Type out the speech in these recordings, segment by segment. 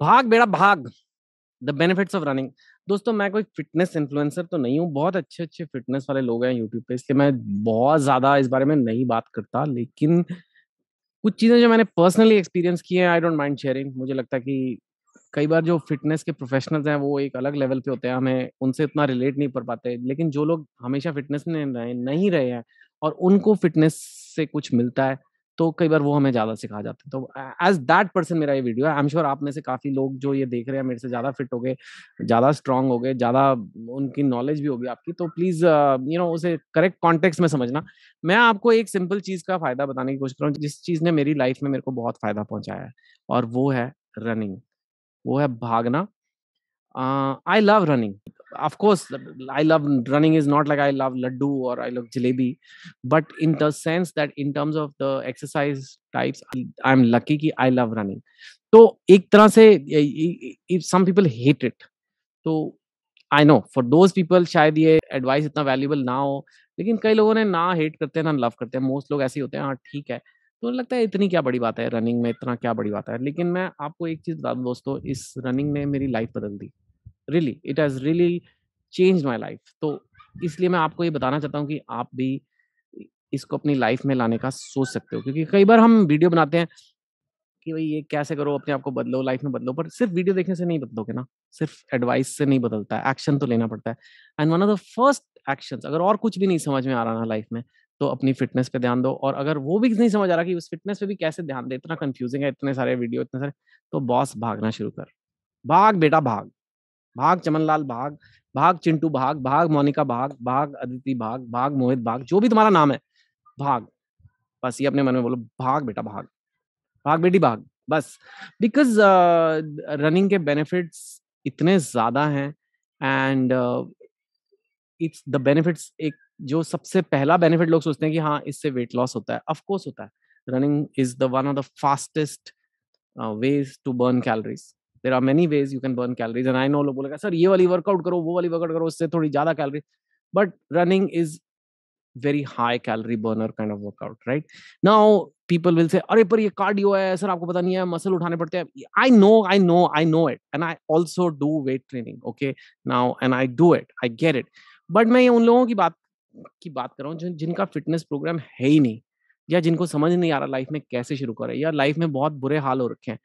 भाग बेड़ा भाग द बेनिफिट्स ऑफ रनिंग दोस्तों मैं कोई फिटनेस इन्फ्लुएंसर तो नहीं हूँ बहुत अच्छे अच्छे फिटनेस वाले लोग हैं यूट्यूब पे इसलिए मैं बहुत ज्यादा इस बारे में नहीं बात करता लेकिन कुछ चीजें जो मैंने पर्सनली एक्सपीरियंस की है आई डोंट माइंड शेयरिंग मुझे लगता है कि कई बार जो फिटनेस के प्रोफेशनल्स हैं वो एक अलग लेवल पे होते हैं हमें उनसे इतना रिलेट नहीं कर पाते लेकिन जो लोग हमेशा फिटनेस में रहे नहीं रहे हैं और उनको फिटनेस से कुछ मिलता है तो कई बार वो हमें ज़्यादा सिखा जाते हैं तो एज दैट पर्सन मेरा ये वीडियो है आई एम श्योर आप में से काफ़ी लोग जो ये देख रहे हैं मेरे से ज़्यादा फिट हो गए ज़्यादा स्ट्रांग हो गए ज़्यादा उनकी नॉलेज भी होगी आपकी तो प्लीज़ यू नो उसे करेक्ट कॉन्टेक्स्ट में समझना मैं आपको एक सिंपल चीज़ का फ़ायदा बताने की कोशिश कर रहा हूँ जिस चीज़ ने मेरी लाइफ में मेरे को बहुत फ़ायदा पहुँचाया है और वो है रनिंग वो है भागना I love running of course i love running is not like i love laddu or i love jalebi but in the sense that in terms of the exercise types i am lucky ki i love running तो एक तरह से some people hate it तो I know for those people शायद ये advice इतना valuable ना हो लेकिन कई लोगों ने ना हेट करते हैं ना लव करते हैं मोस्ट लोग ऐसे ही होते हैं हाँ ठीक है तो लगता है इतनी क्या बड़ी बात है रनिंग में इतना क्या बड़ी बात है लेकिन मैं आपको एक चीज़ बता दूँ दोस्तों इस रनिंग ने मेरी लाइफ बदल दी really it has really change my life तो इसलिए मैं आपको ये बताना चाहता हूँ कि आप भी इसको अपनी लाइफ में लाने का सोच सकते हो क्योंकि कई बार हम वीडियो बनाते हैं कि भाई ये कैसे करो अपने आप को बदलो लाइफ में बदलो पर सिर्फ वीडियो देखने से नहीं बदलोगे ना सिर्फ एडवाइस से नहीं बदलता है एक्शन तो लेना पड़ता है and one of the first action अगर और कुछ भी नहीं समझ में आ रहा ना लाइफ में तो अपनी फिटनेस पे ध्यान दो और अगर वो भी नहीं समझ आ रहा कि उस फिटनेस पे भी कैसे ध्यान दे इतना कंफ्यूजिंग है इतने सारे वीडियो इतने सारे तो बॉस भागना शुरू कर भाग बेटा भाग भाग चमनलाल भाग भाग चिंटू भाग भाग मोनिका भाग भाग अदिति भाग भाग मोहित भाग जो भी तुम्हारा नाम है भाग बस ये अपने मन में बोलो भाग बेटा भाग भाग बेटी भाग बस बिकॉज रनिंग uh, के बेनिफिट्स इतने ज्यादा हैं एंड इट्स द बेनिफिट्स एक जो सबसे पहला बेनिफिट लोग सोचते हैं कि हाँ इससे वेट लॉस होता है ऑफ कोर्स होता है running is the one of the fastest ways to burn calories there are many ways you can burn calories and I know लोग बोलेगा सर ये वाली वर्कआउट करो वो वाली वर्कआउट करो उससे थोड़ी ज्यादा calorie but running is very high calorie burner kind of workout right now people will say अरे पर ये कार्डियो है सर आपको पता नहीं है मसल उठाने पड़ते हैं I know I know I know it and I also do weight training okay now and I do it I get it but मैं ये उन लोगों की बात की बात कर रहा हूँ जिनका फिटनेस प्रोग्राम है ही नहीं या जिनको समझ नहीं आ रहा लाइफ में कैसे शुरू करें या लाइफ में बहुत बुरे हाल हो रखे हैं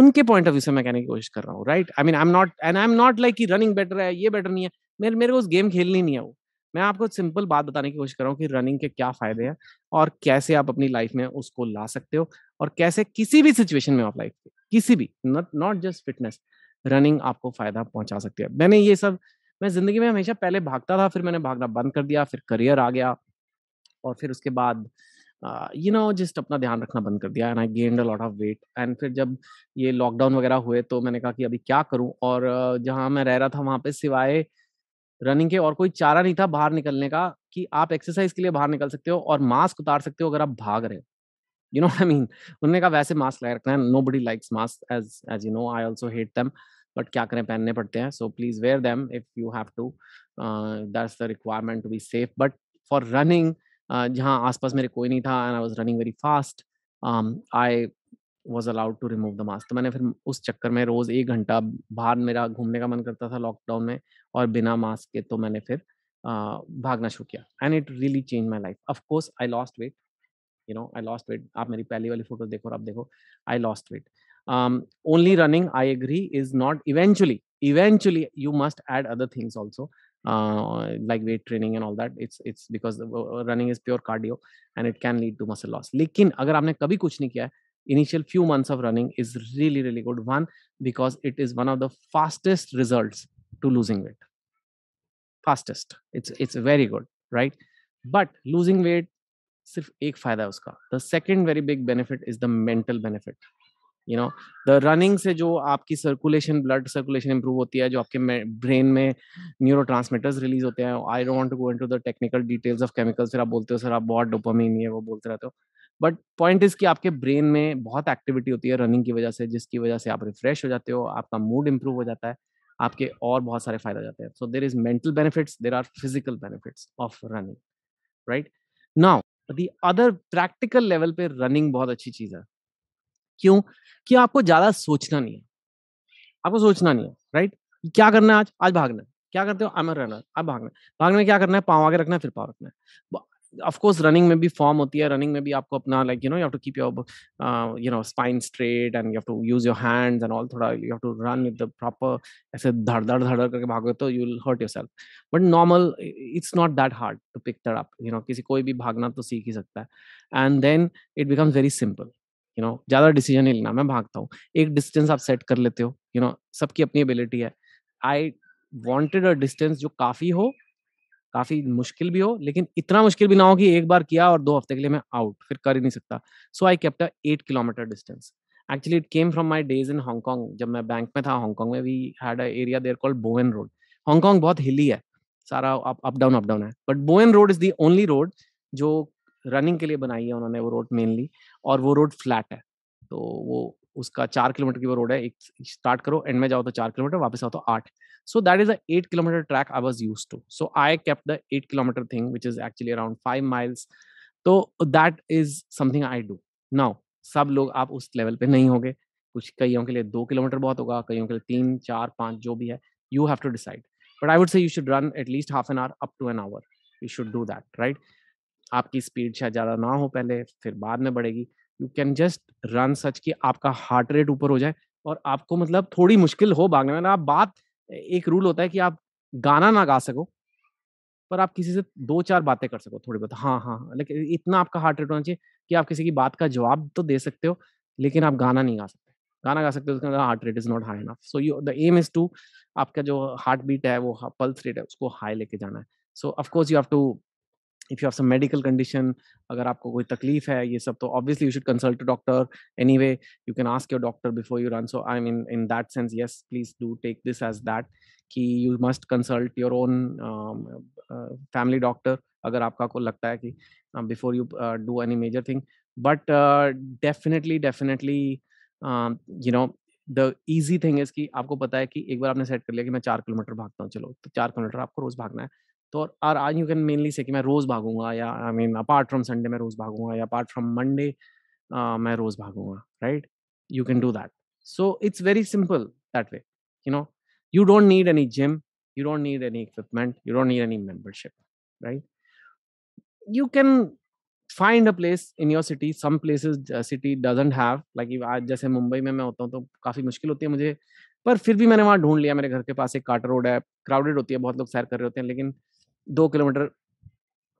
उनके पॉइंट ऑफ व्यू से मैं कहने की कोशिश कर रहा हूँ right I mean I am not and I am not like कि रनिंग बेटर है ये बेटर नहीं है मेरे मेरे को उस गेम खेलनी नहीं है वो मैं आपको सिंपल बात बताने की कोशिश कर रहा हूँ कि रनिंग के क्या फायदे हैं और कैसे आप अपनी लाइफ में उसको ला सकते हो और कैसे किसी भी सिचुएशन में आप लाइफ किसी भी not not just fitness running आपको फायदा पहुंचा सकती है मैंने ये सब मैं जिंदगी में हमेशा पहले भागता था फिर मैंने भागना बंद कर दिया फिर करियर आ गया और फिर उसके बाद यू नो जस्ट अपना ध्यान रखना बंद कर दिया and I gained a lot of weight and फिर जब ये लॉकडाउन वगैरह हुए तो मैंने कहा कि अभी क्या करूं और जहां मैं रह रहा था वहां पे सिवाय रनिंग के और कोई चारा नहीं था बाहर निकलने का कि आप एक्सरसाइज के लिए बाहर निकल सकते हो और मास्क उतार सकते हो अगर आप भाग रहे हो यू नो आई मीन उन्होंने कहा वैसे मास्क लगा रखना है nobody likes mask as as you know I also hate them but क्या करें पहनने पड़ते हैं so please wear them if you have to that's the requirement to be safe but for running जहाँ आसपास मेरे कोई नहीं था and I was running very fast I was allowed to remove the mask तो मैंने फिर उस चक्कर में रोज एक घंटा बाहर मेरा घूमने का मन करता था लॉकडाउन में और बिना मास्क के तो मैंने फिर uh, भागना शुरू किया and it really change my life of course I lost weight you know I lost weight आप मेरी पहली वाली फोटो देखो और आप देखो I lost weight only running I agree is not eventually eventually you must add other things also uh, like weight training and all that it's it's because running is pure cardio and it can lead to muscle loss Lekin, agar aapne kabhi kuch nahi kiya, initial few months of running is really really good one because it is one of the fastest results to losing weight fastest it's it's very good right but losing weight sirf ek fayda है उसका the second very big benefit is the mental benefit you know the running से जो आपकी circulation blood circulation improve होती है जो आपके brain में न्यूरो रिलीज होते हैं I don't want to go into the technical details of chemicals फिर आप बोलते हो सर आप बहुत डोपामिन है वो बोलते रहते हो बट पॉइंट इज कि आपके ब्रेन में बहुत एक्टिविटी होती है रनिंग की वजह से जिसकी वजह से आप रिफ्रेश हो जाते हो आपका मूड इंप्रूव हो जाता है आपके और बहुत सारे फायदे हो जाते हैं so there is mental benefits there are physical benefits of running right now the other practical level पे रनिंग बहुत अच्छी चीज़ है क्यों कि आपको ज्यादा सोचना नहीं है आपको सोचना नहीं है राइट क्या करना है आज आज भागना है क्या करते हो आई एम रनर आज भागना भागने क्या करना है पाँव आगे रखना है फिर पाँव रखना है ऑफ कोर्स रनिंग में भी फॉर्म होती है रनिंग में भी आपको अपना like you know you have to keep your you know spine straight and you have to use your hands and all थोड़ा you have to run with the proper ऐसे धड़ धड़ धड़ करके भागो तो you will hurt yourself but normal it's not that hard to pick that up you know किसी कोई भी भागना तो सीख ही सकता है and then it becomes very simple you know ज्यादा डिसीजन नहीं लेना मैं भागता हूँ एक डिस्टेंस आप सेट कर लेते हो यू नो सबकी अपनी एबिलिटी है आई वॉन्टेड अ डिस्टेंस जो काफी हो काफी मुश्किल भी हो लेकिन इतना मुश्किल भी ना हो कि एक बार किया और दो हफ्ते के लिए मैं आउट फिर कर ही नहीं सकता so I kept a eight kilometer distance actually it came from my days in Hong Kong जब मैं बैंक में था हांगकॉन्ग में we had a area there called Bowen Road Hong Kong बहुत हिली है सारा अप डाउन अप डाउन है but Bowen Road is the only road जो रनिंग के लिए बनाई है उन्होंने वो रोड मेनली और वो रोड फ्लैट है तो वो उसका चार किलोमीटर की वो रोड है एक स्टार्ट करो एंड में जाओ तो चार किलोमीटर वापस आओ तो आठ so that is a eight kilometer track I was use to so I cap the eight kilometer thing which is actually around five miles तो that is something I do now सब लोग आप उस level पे नहीं होंगे कुछ कईयों के लिए दो किलोमीटर बहुत होगा कईयों के लिए तीन चार पाँच जो भी है you have to decide but I would say you should run at least half an hour up to an hour you should do that right आपकी स्पीड शायद ज़्यादा ना हो पहले फिर बाद में बढ़ेगी you can just run such कि आपका हार्ट रेट ऊपर हो जाए और आपको मतलब थोड़ी मुश्किल हो भागने में आप मतलब बात एक रूल होता है कि आप गाना ना गा सको पर आप किसी से दो चार बातें कर सको थोड़ी बहुत हाँ हाँ, हाँ लेकिन इतना आपका हार्ट रेट होना चाहिए कि आप किसी की बात का जवाब तो दे सकते हो लेकिन आप गाना नहीं गा सकते गाना गा सकते हो उसका heart rate is not high enough so you the aim is to आपका जो हार्ट बीट है वो पल्स हाँ, रेट है उसको हाई लेके जाना है so of course you have to if you have some medical condition अगर आपको कोई तकलीफ है ये सब तो obviously you should consult doctor anyway you can ask your doctor before you run so I mean in that sense yes please do take this as that कि you must consult your own family doctor अगर आपका को लगता है कि before you do any major thing but definitely definitely you know the easy thing is कि आपको पता है कि एक बार आपने सेट कर लिया कि मैं चार किलोमीटर भागता हूँ चलो तो चार किलोमीटर आपको रोज भागना है तो or or you can mainly say कि मैं रोज़ भागूंगा या I mean apart from Sunday मैं रोज़ भागूंगा या अपार्ट फ्रॉम मंडे मैं रोज़ भागूंगा right you can do that so it's very simple that way you know you don't need any gym you don't need any equipment you don't need any membership right you can find a place in your city some places city doesn't have like आज जैसे मुंबई में मैं होता हूँ तो काफ़ी मुश्किल होती है मुझे पर फिर भी मैंने वहाँ ढूंढ लिया मेरे घर के पास एक कार्टर रोड है क्राउडेड होती है बहुत लोग सैर कर रहे होते हैं लेकिन दो किलोमीटर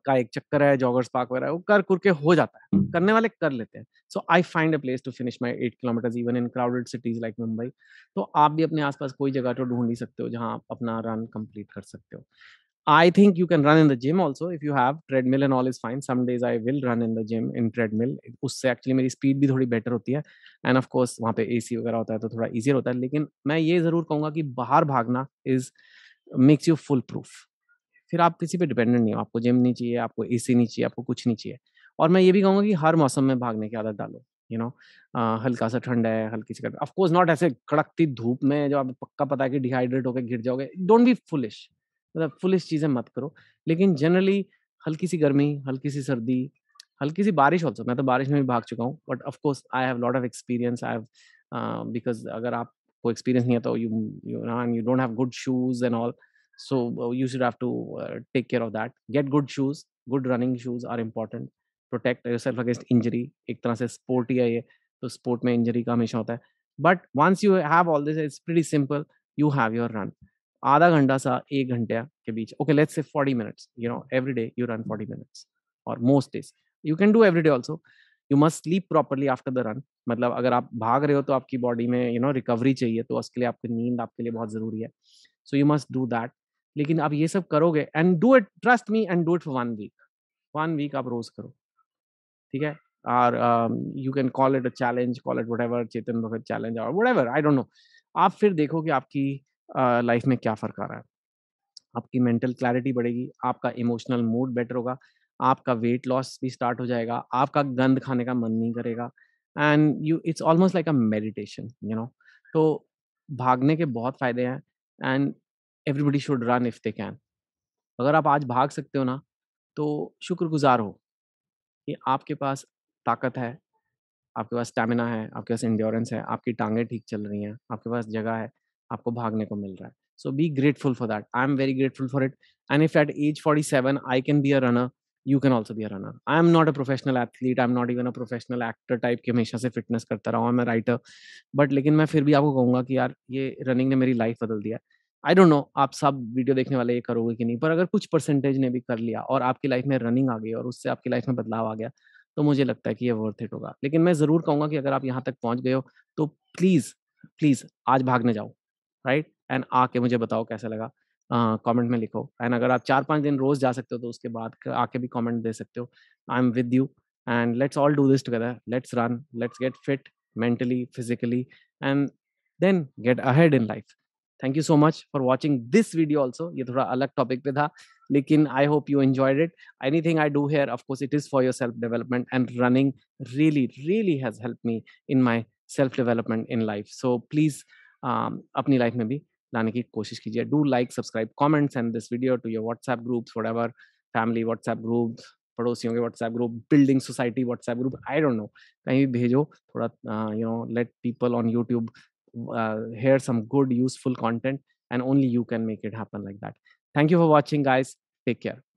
का एक चक्कर है जॉगर्स पार्क वगैरह वो कर कुर के हो जाता है करने वाले कर लेते हैं so I find a place to finish my eight kilometer even in crowded cities like Mumbai तो आप भी अपने आसपास कोई जगह तो ढूंढ ही सकते हो जहाँ आप अपना रन कंप्लीट कर सकते हो I think you can run in the gym also if you have treadmill and all is fine some days I will run in the gym in treadmill उससे एक्चुअली मेरी स्पीड भी थोड़ी better होती है and of course वहाँ पे ए सी वगैरह होता है तो थोड़ा ईजियर होता है लेकिन मैं ये जरूर कहूँगा कि बाहर भागना is makes you foolproof फिर आप किसी पे डिपेंडेंट नहीं हो आपको जिम नहीं चाहिए आपको ए नहीं चाहिए आपको कुछ नहीं चाहिए और मैं ये भी कहूँगा कि हर मौसम में भागने की आदत डालो यू नो हल्का सा ठंड है हल्की सी ऑफकोर्स नॉट ऐसे कड़कती धूप में जो आप पक्का पता है कि डिहाइड्रेट होकर गिर जाओगे डोंट बी फुलिश मतलब फुलिश चीज़ें मत करो लेकिन जनरली हल्की सी गर्मी हल्की सी सर्दी हल्की सी बारिश ऑल्सो मैं तो बारिश में भी भाग चुका हूँ but of course I have lot of experience I have because अगर आपको एक्सपीरियंस नहीं है तो you you you don't have good shoes and all so uh, you should have to uh, take care of that get good shoes good running shoes are important protect yourself against injury एक तरह से sport ही है ये तो sport में injury का हमेशा होता है but once you have all this it's pretty simple you have your run आधा घंटा सा एक घंटे के बीच okay let's say forty minutes you know every day you run forty minutes और most days you can do every day also you must sleep properly after the run मतलब अगर आप भाग रहे हो तो आपकी बॉडी में यू नो रिकवरी चाहिए तो उसके लिए आपकी नींद आपके लिए बहुत ज़रूरी है so you must do that लेकिन आप ये सब करोगे and do it trust me and do it for one week one week आप रोज करो ठीक है और you can call it a challenge call it what Chetan Bhagat challenge और वट आई डोंट नो आप फिर देखो कि आपकी लाइफ uh, में क्या फ़र्क आ रहा है आपकी मेंटल क्लैरिटी बढ़ेगी आपका इमोशनल मूड बेटर होगा आपका वेट लॉस भी स्टार्ट हो जाएगा आपका गंद खाने का मन नहीं करेगा and you it's almost like a meditation you know तो भागने के बहुत फ़ायदे हैं and everybody should run if they can अगर आप आज भाग सकते हो ना तो शुक्रगुजार हो कि आपके पास ताकत है आपके पास स्टेमिना है आपके पास इंड्योरेंस है आपकी टांगें ठीक चल रही हैं आपके पास जगह है आपको भागने को मिल रहा है so be grateful for that I am very grateful for it and if at age forty seven I can be a runner you can also be a runner I am not a professional athlete I am not even a professional actor type के हमेशा से fitness करता रहा हूँ मैं writer but लेकिन मैं फिर भी आपको कहूँगा कि यार ये रनिंग ने मेरी लाइफ बदल दिया आई डोंट नो आप सब वीडियो देखने वाले ये करोगे कि नहीं पर अगर कुछ परसेंटेज ने भी कर लिया और आपकी लाइफ में रनिंग आ गई और उससे आपकी लाइफ में बदलाव आ गया तो मुझे लगता है कि ये वर्थ इट होगा लेकिन मैं ज़रूर कहूँगा कि अगर आप यहाँ तक पहुँच गए हो तो प्लीज़ प्लीज़ आज भागने जाओ राइट एंड आके मुझे बताओ कैसा लगा कमेंट में लिखो एंड अगर आप चार पाँच दिन रोज़ जा सकते हो तो उसके बाद आके भी कमेंट दे सकते हो I am with you and let's all do this together let's run let's get fit mentally physically and then get ahead in life thank you so much for watching this video also ये थोड़ा अलग topic पे था लेकिन I hope you enjoyed it anything I do here of course it is for your self development and running really really has help me in my self development in life so please अपनी life में भी लाने की कोशिश कीजिए do like subscribe comments and this video to your WhatsApp group whatever family WhatsApp group पड़ोसियों के WhatsApp group building society WhatsApp group I don't know कहीं भी भेजो थोड़ा you know let people on YouTube uh, here's some good useful content and only you can make it happen like that thank you for watching guys take care